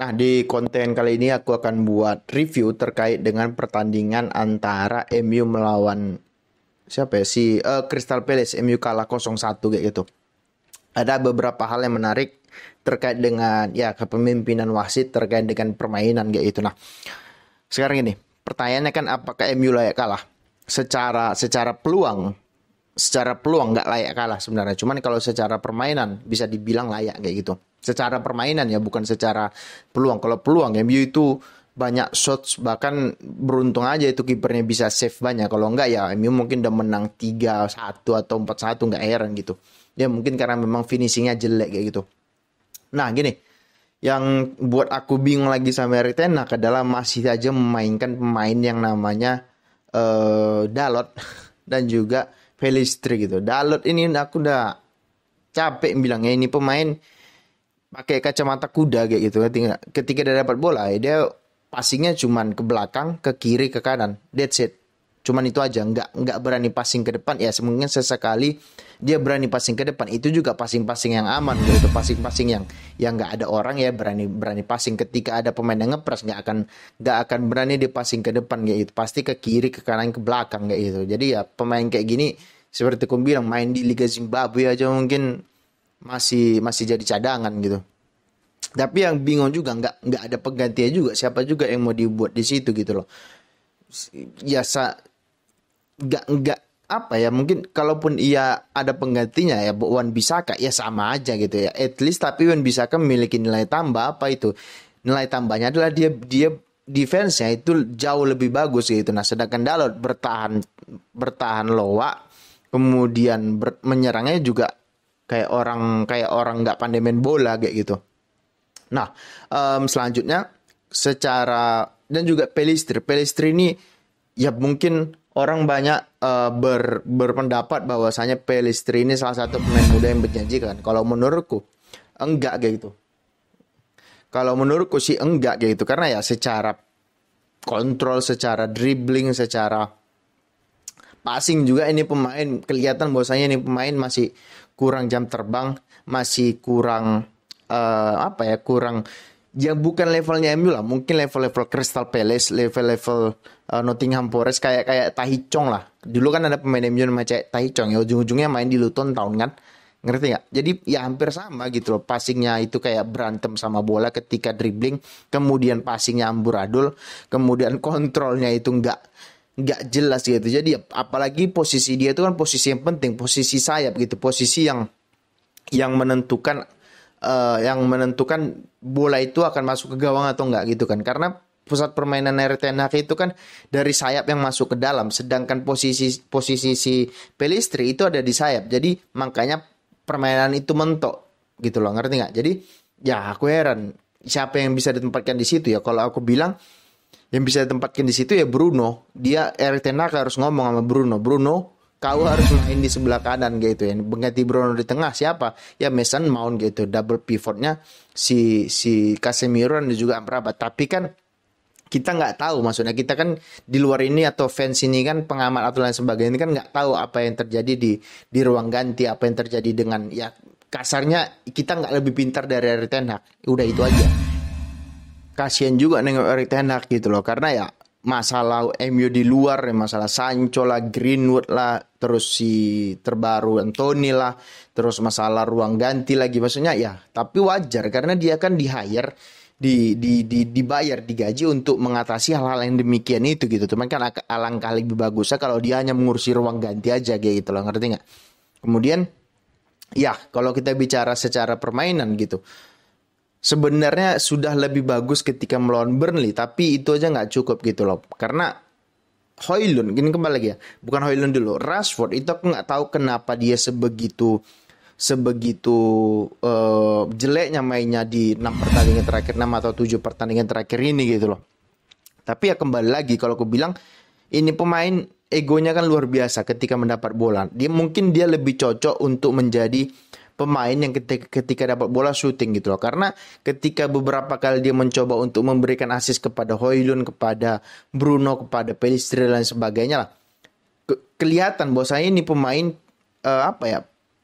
Nah, di konten kali ini aku akan buat review terkait dengan pertandingan antara MU melawan siapa ya? Si uh, Crystal Palace, MU kalah 0-1 kayak gitu. Ada beberapa hal yang menarik terkait dengan ya kepemimpinan wasit terkait dengan permainan kayak gitu. Nah, sekarang ini pertanyaannya kan apakah MU layak kalah? Secara secara peluang secara peluang nggak layak kalah sebenarnya. Cuman kalau secara permainan bisa dibilang layak kayak gitu secara permainan ya bukan secara peluang kalau peluang MU itu banyak shots bahkan beruntung aja itu kipernya bisa save banyak kalau enggak ya MU mungkin udah menang 3-1 atau 4-1 enggak heran gitu ya mungkin karena memang finishingnya jelek kayak gitu nah gini yang buat aku bingung lagi sama Eric Ten adalah masih saja memainkan pemain yang namanya uh, Dalot dan juga felistri gitu. Dalot ini aku udah capek bilangnya ini pemain pakai kacamata kuda kayak gitu ketika ketika dia dapat bola ya dia passingnya cuman ke belakang ke kiri ke kanan that's it cuman itu aja nggak nggak berani passing ke depan ya mungkin sesekali dia berani passing ke depan itu juga passing-passing yang aman gitu passing-passing yang yang nggak ada orang ya berani berani passing ketika ada pemain yang ngepres nggak akan nggak akan berani dia passing ke depan kayak gitu pasti ke kiri ke kanan ke belakang kayak gitu jadi ya pemain kayak gini seperti kum bilang main di Liga Zimbabwe aja mungkin masih masih jadi cadangan gitu tapi yang bingung juga nggak nggak ada penggantinya juga siapa juga yang mau dibuat di situ gitu loh ya sa nggak nggak apa ya mungkin kalaupun ia ada penggantinya ya Wan Bisaka ya sama aja gitu ya at least tapi Wan Bisaka memiliki nilai tambah apa itu nilai tambahnya adalah dia dia defense-nya itu jauh lebih bagus gitu nah sedangkan Dalot bertahan bertahan lowa kemudian ber, menyerangnya juga kayak orang kayak orang nggak pandai main bola kayak gitu. Nah, um, selanjutnya secara dan juga Pelistri. Pelistri ini ya mungkin orang banyak uh, ber, berpendapat bahwasanya Pelistri ini salah satu pemain muda yang berjanji kan. Kalau menurutku enggak kayak gitu. Kalau menurutku sih enggak kayak gitu karena ya secara kontrol, secara dribbling, secara passing juga ini pemain kelihatan bahwasanya ini pemain masih kurang jam terbang, masih kurang uh, apa ya, kurang yang bukan levelnya MU lah, mungkin level-level Crystal Palace, level-level uh, Nottingham Forest kayak kayak Tahi Chong lah. Dulu kan ada pemain MU namanya Tahi Chong ya ujung-ujungnya main di Luton tahun kan. Ngerti nggak? Jadi ya hampir sama gitu loh. Passingnya itu kayak berantem sama bola ketika dribbling, kemudian passingnya amburadul, kemudian kontrolnya itu nggak nggak jelas gitu. Jadi apalagi posisi dia itu kan posisi yang penting, posisi sayap gitu, posisi yang yang menentukan uh, yang menentukan bola itu akan masuk ke gawang atau enggak gitu kan. Karena pusat permainan Ten Hag itu kan dari sayap yang masuk ke dalam, sedangkan posisi posisi si Pelistri itu ada di sayap. Jadi makanya permainan itu mentok gitu loh, ngerti nggak? Jadi ya aku heran siapa yang bisa ditempatkan di situ ya. Kalau aku bilang yang bisa ditempatkan di situ ya Bruno. Dia Erik Ten Hag harus ngomong sama Bruno. Bruno, kau harus main di sebelah kanan gitu ya. Pengganti Bruno di tengah siapa? Ya Mason Mount gitu. Double pivotnya si si Casemiro dan juga Amrabat. Tapi kan kita nggak tahu maksudnya kita kan di luar ini atau fans ini kan pengamat atau lain sebagainya ini kan nggak tahu apa yang terjadi di di ruang ganti apa yang terjadi dengan ya kasarnya kita nggak lebih pintar dari Erik Ten Hag udah itu aja kasihan juga nengok Erik Ten Hag gitu loh karena ya masalah MU di luar ya, masalah Sancho lah Greenwood lah terus si terbaru Anthony lah terus masalah ruang ganti lagi maksudnya ya tapi wajar karena dia kan di hire di, di, di, dibayar digaji untuk mengatasi hal-hal yang demikian itu gitu cuman kan alangkah lebih bagusnya kalau dia hanya mengurusi ruang ganti aja kayak gitu loh ngerti nggak kemudian ya kalau kita bicara secara permainan gitu sebenarnya sudah lebih bagus ketika melawan Burnley tapi itu aja nggak cukup gitu loh karena Hoylun, gini kembali lagi ya bukan Hoylun dulu Rashford itu aku nggak tahu kenapa dia sebegitu sebegitu uh, jeleknya mainnya di enam pertandingan terakhir enam atau tujuh pertandingan terakhir ini gitu loh tapi ya kembali lagi kalau aku bilang ini pemain egonya kan luar biasa ketika mendapat bola dia mungkin dia lebih cocok untuk menjadi pemain yang ketika, ketika dapat bola shooting gitu loh. Karena ketika beberapa kali dia mencoba untuk memberikan asis kepada Hoylun, kepada Bruno, kepada Pelistri dan sebagainya lah. Ke kelihatan bahwasanya ini pemain uh, apa ya?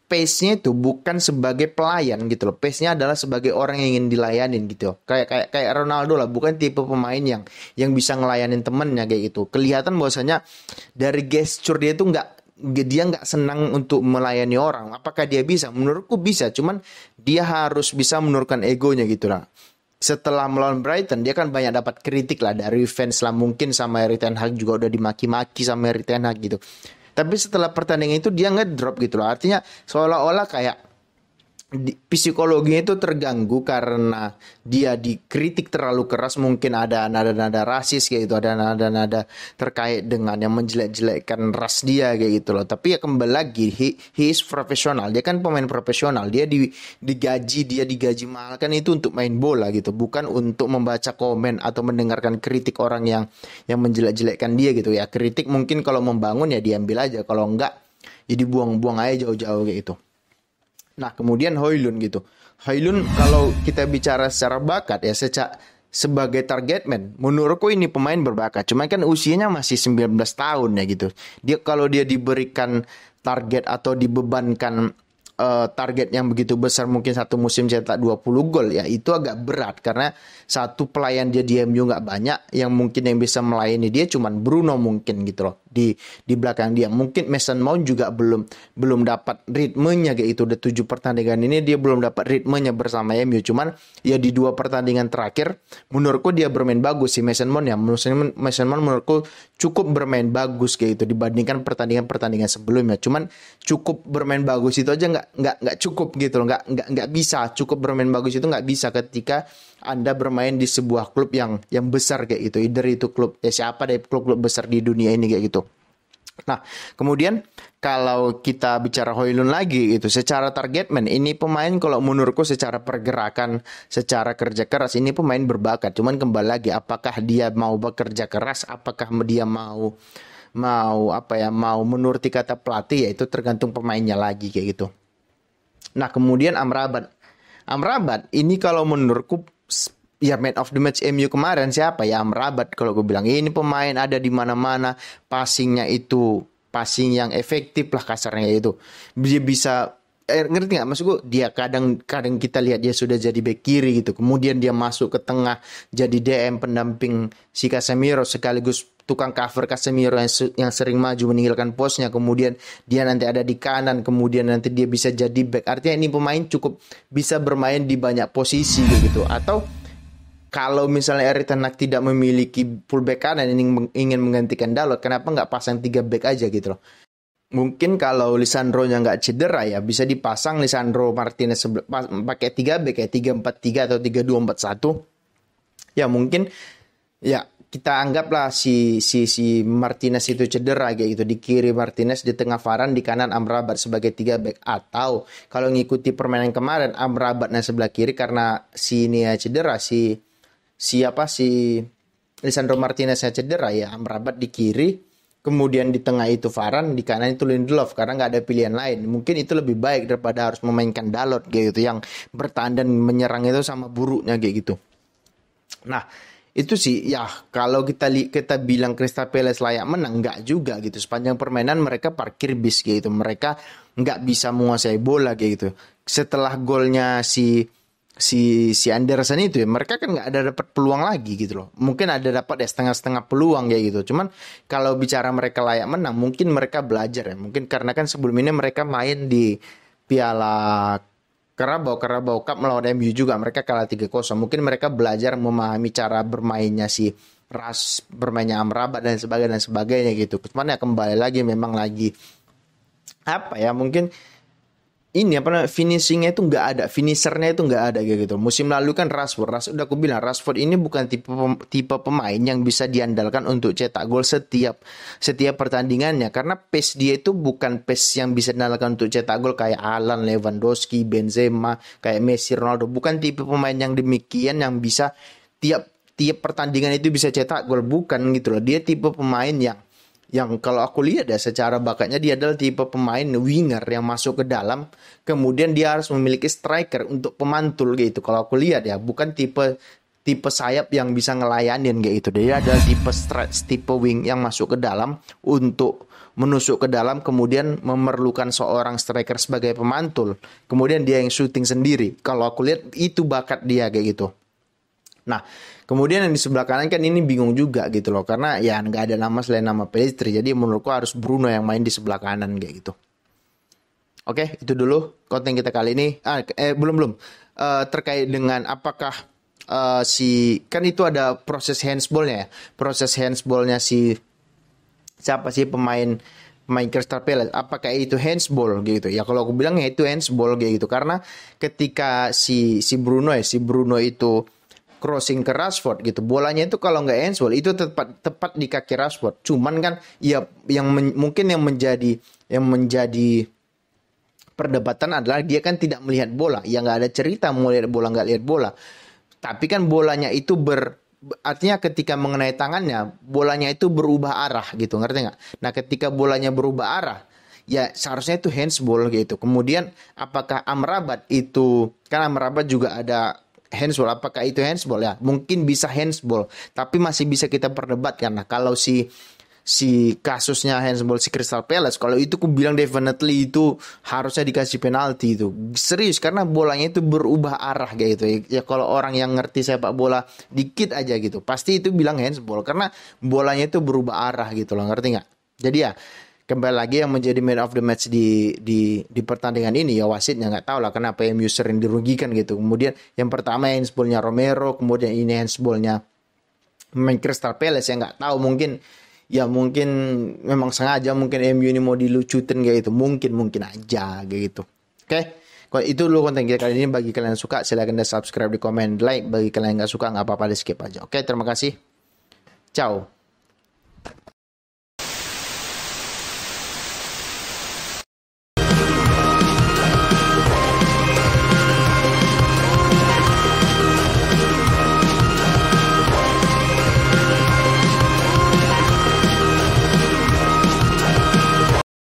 Pace-nya itu bukan sebagai pelayan gitu loh. Pace-nya adalah sebagai orang yang ingin dilayanin gitu. Loh. Kayak kayak kayak Ronaldo lah, bukan tipe pemain yang yang bisa ngelayanin temennya kayak gitu. Kelihatan bahwasanya dari gesture dia itu nggak dia nggak senang untuk melayani orang. Apakah dia bisa? Menurutku bisa, cuman dia harus bisa menurunkan egonya gitu lah. Setelah melawan Brighton, dia kan banyak dapat kritik lah dari fans lah mungkin sama Eric Ten Hag juga udah dimaki-maki sama Eric Ten Hag gitu. Tapi setelah pertandingan itu dia ngedrop gitu loh. Artinya seolah-olah kayak psikologinya itu terganggu karena dia dikritik terlalu keras mungkin ada nada-nada rasis kayak gitu ada nada-nada terkait dengan yang menjelek-jelekkan ras dia kayak gitu loh tapi ya kembali lagi he, he is profesional dia kan pemain profesional dia di, digaji dia digaji mahal kan itu untuk main bola gitu bukan untuk membaca komen atau mendengarkan kritik orang yang yang menjelek-jelekkan dia gitu ya kritik mungkin kalau membangun ya diambil aja kalau enggak jadi ya buang-buang aja jauh-jauh kayak gitu Nah, kemudian Hoylun gitu. Hoylun kalau kita bicara secara bakat ya secara sebagai target man, menurutku ini pemain berbakat. cuma kan usianya masih 19 tahun ya gitu. Dia kalau dia diberikan target atau dibebankan uh, target yang begitu besar mungkin satu musim cetak 20 gol ya itu agak berat karena satu pelayan dia di MU nggak banyak yang mungkin yang bisa melayani dia cuman Bruno mungkin gitu loh di di belakang dia. Mungkin Mason Mount juga belum belum dapat ritmenya kayak itu. Udah tujuh pertandingan ini dia belum dapat ritmenya bersama MU. Cuman ya di dua pertandingan terakhir menurutku dia bermain bagus sih Mason Mount ya. Mason Mount menurutku cukup bermain bagus kayak itu dibandingkan pertandingan-pertandingan sebelumnya. Cuman cukup bermain bagus itu aja nggak nggak nggak cukup gitu loh. Nggak nggak nggak bisa cukup bermain bagus itu nggak bisa ketika anda bermain di sebuah klub yang yang besar kayak gitu. Either itu klub ya siapa deh klub-klub besar di dunia ini kayak gitu. Nah, kemudian kalau kita bicara Hoylun lagi itu secara targetman ini pemain kalau menurutku secara pergerakan, secara kerja keras ini pemain berbakat. Cuman kembali lagi apakah dia mau bekerja keras, apakah dia mau mau apa ya, mau menuruti kata pelatih yaitu tergantung pemainnya lagi kayak gitu. Nah, kemudian Amrabat. Amrabat ini kalau menurutku ya man of the match MU kemarin siapa ya Amrabat kalau gue bilang ini pemain ada di mana-mana passingnya itu passing yang efektif lah kasarnya itu dia bisa eh, ngerti nggak maksud gue dia kadang kadang kita lihat dia sudah jadi back kiri gitu kemudian dia masuk ke tengah jadi DM pendamping si Casemiro sekaligus tukang cover Casemiro yang sering maju meninggalkan posnya kemudian dia nanti ada di kanan kemudian nanti dia bisa jadi back artinya ini pemain cukup bisa bermain di banyak posisi gitu atau kalau misalnya Erik Tenak tidak memiliki fullback kanan ingin, ingin menggantikan Dalot, kenapa nggak pasang tiga back aja gitu loh? Mungkin kalau Lisandro nya nggak cedera ya bisa dipasang Lisandro Martinez pakai tiga back ya tiga empat tiga atau tiga dua empat satu. Ya mungkin ya kita anggaplah si si si Martinez itu cedera kayak gitu di kiri Martinez di tengah Varan di kanan Amrabat sebagai tiga back atau kalau ngikuti permainan kemarin Amrabatnya sebelah kiri karena si ini ya cedera si siapa si Lisandro yang cedera ya merabat di kiri kemudian di tengah itu Varan di kanan itu Lindelof karena nggak ada pilihan lain mungkin itu lebih baik daripada harus memainkan Dalot gitu yang bertahan dan menyerang itu sama buruknya gitu nah itu sih ya kalau kita li- kita bilang Crystal Palace layak menang nggak juga gitu sepanjang permainan mereka parkir bis gitu mereka nggak bisa menguasai bola gitu setelah golnya si si si Anderson itu ya mereka kan nggak ada dapat peluang lagi gitu loh mungkin ada dapat ya setengah-setengah peluang ya gitu cuman kalau bicara mereka layak menang mungkin mereka belajar ya mungkin karena kan sebelum ini mereka main di Piala kerabau kerabau Cup melawan MU juga mereka kalah tiga kosong mungkin mereka belajar memahami cara bermainnya si Ras bermainnya Amrabat dan sebagainya dan sebagainya gitu cuman ya kembali lagi memang lagi apa ya mungkin ini apa namanya finishingnya itu nggak ada, finishernya itu nggak ada gitu. Musim lalu kan Rashford, Rashford udah aku bilang Rashford ini bukan tipe tipe pemain yang bisa diandalkan untuk cetak gol setiap setiap pertandingannya karena pace dia itu bukan pace yang bisa diandalkan untuk cetak gol kayak Alan Lewandowski, Benzema, kayak Messi, Ronaldo. Bukan tipe pemain yang demikian yang bisa tiap tiap pertandingan itu bisa cetak gol bukan gitu loh. Dia tipe pemain yang yang kalau aku lihat ya secara bakatnya dia adalah tipe pemain winger yang masuk ke dalam kemudian dia harus memiliki striker untuk pemantul gitu kalau aku lihat ya bukan tipe tipe sayap yang bisa ngelayanin kayak gitu dia adalah tipe stretch, tipe wing yang masuk ke dalam untuk menusuk ke dalam kemudian memerlukan seorang striker sebagai pemantul kemudian dia yang shooting sendiri kalau aku lihat itu bakat dia kayak gitu Nah, kemudian yang di sebelah kanan kan ini bingung juga gitu loh karena ya nggak ada nama selain nama Pedestri. Jadi menurutku harus Bruno yang main di sebelah kanan kayak gitu. Oke, itu dulu konten kita kali ini. Ah, eh belum belum. Uh, terkait dengan apakah uh, si kan itu ada proses handsballnya ya. Proses handsballnya si siapa sih pemain pemain Crystal Palace apakah itu handsball gitu ya kalau aku bilang ya itu handsball gitu karena ketika si si Bruno ya si Bruno itu crossing ke Rashford gitu. Bolanya itu kalau nggak handsball itu tepat tepat di kaki Rashford. Cuman kan ya yang men, mungkin yang menjadi yang menjadi perdebatan adalah dia kan tidak melihat bola. Ya nggak ada cerita mau lihat bola nggak lihat bola. Tapi kan bolanya itu ber artinya ketika mengenai tangannya bolanya itu berubah arah gitu ngerti nggak? Nah ketika bolanya berubah arah ya seharusnya itu handsball gitu. Kemudian apakah Amrabat itu karena Amrabat juga ada handsball apakah itu handsball ya mungkin bisa handsball tapi masih bisa kita perdebatkan nah kalau si si kasusnya handsball si Crystal Palace kalau itu aku bilang definitely itu harusnya dikasih penalti itu serius karena bolanya itu berubah arah kayak gitu ya, ya kalau orang yang ngerti sepak bola dikit aja gitu pasti itu bilang handsball karena bolanya itu berubah arah gitu loh ngerti nggak jadi ya kembali lagi yang menjadi man of the match di di di pertandingan ini ya wasitnya nggak tahu lah kenapa user sering dirugikan gitu. Kemudian yang pertama handsballnya Romero, kemudian ini handsballnya main Crystal Palace yang nggak tahu mungkin ya mungkin memang sengaja mungkin MU ini mau dilucutin kayak gitu mungkin mungkin aja kayak gitu. Oke. Okay? itu dulu konten kita kali ini bagi kalian yang suka silahkan subscribe di komen like bagi kalian yang nggak suka nggak apa-apa di skip aja oke terima kasih ciao